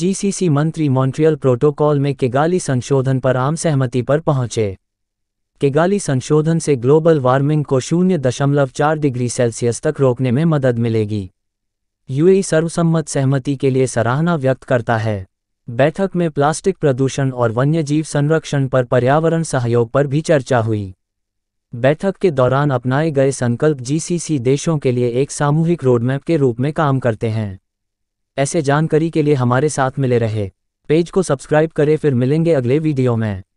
GCC मंत्री Montreal protocol में केगाली संशोधन पर आम सहमति पर पहुंचे केगाली संशोधन से ग्लोबल वार्मिंग को शून्य दशमलव चार डिग्री सेल्सियस तक रोकने में मदद मिलेगी यूएई सर्वसम्मत सहमति के लिए सराहना व्यक्त करता है बैठक में प्लास्टिक प्रदूषण और वन्यजीव संरक्षण पर पर्यावरण सहयोग पर भी चर्चा हुई बैठक के दौरान अपनाए गए संकल्प जीसीसी देशों के लिए एक सामूहिक रोडमैप के रूप में काम करते हैं ऐसे जानकारी के लिए हमारे साथ मिले रहे पेज को सब्सक्राइब करें फिर मिलेंगे अगले वीडियो में